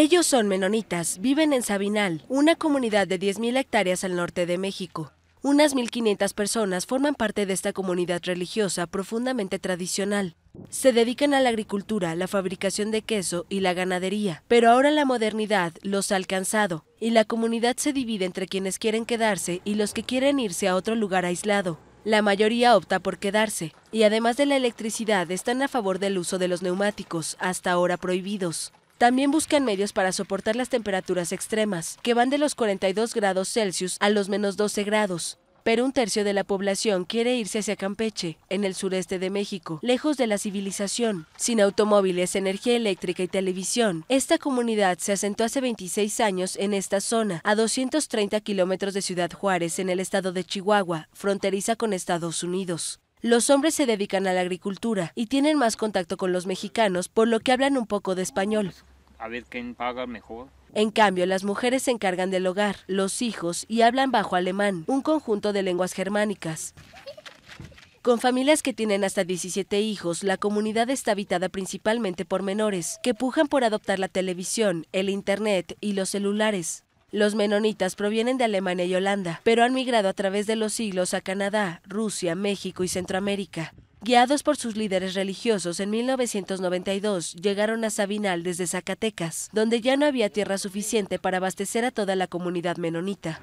Ellos son menonitas, viven en Sabinal, una comunidad de 10.000 hectáreas al norte de México. Unas 1.500 personas forman parte de esta comunidad religiosa profundamente tradicional. Se dedican a la agricultura, la fabricación de queso y la ganadería, pero ahora la modernidad los ha alcanzado y la comunidad se divide entre quienes quieren quedarse y los que quieren irse a otro lugar aislado. La mayoría opta por quedarse y además de la electricidad están a favor del uso de los neumáticos, hasta ahora prohibidos. También buscan medios para soportar las temperaturas extremas, que van de los 42 grados Celsius a los menos 12 grados. Pero un tercio de la población quiere irse hacia Campeche, en el sureste de México, lejos de la civilización. Sin automóviles, energía eléctrica y televisión, esta comunidad se asentó hace 26 años en esta zona, a 230 kilómetros de Ciudad Juárez, en el estado de Chihuahua, fronteriza con Estados Unidos. Los hombres se dedican a la agricultura y tienen más contacto con los mexicanos, por lo que hablan un poco de español a ver quién paga mejor. En cambio, las mujeres se encargan del hogar, los hijos y hablan bajo alemán, un conjunto de lenguas germánicas. Con familias que tienen hasta 17 hijos, la comunidad está habitada principalmente por menores, que pujan por adoptar la televisión, el Internet y los celulares. Los menonitas provienen de Alemania y Holanda, pero han migrado a través de los siglos a Canadá, Rusia, México y Centroamérica. Guiados por sus líderes religiosos, en 1992 llegaron a Sabinal desde Zacatecas, donde ya no había tierra suficiente para abastecer a toda la comunidad menonita.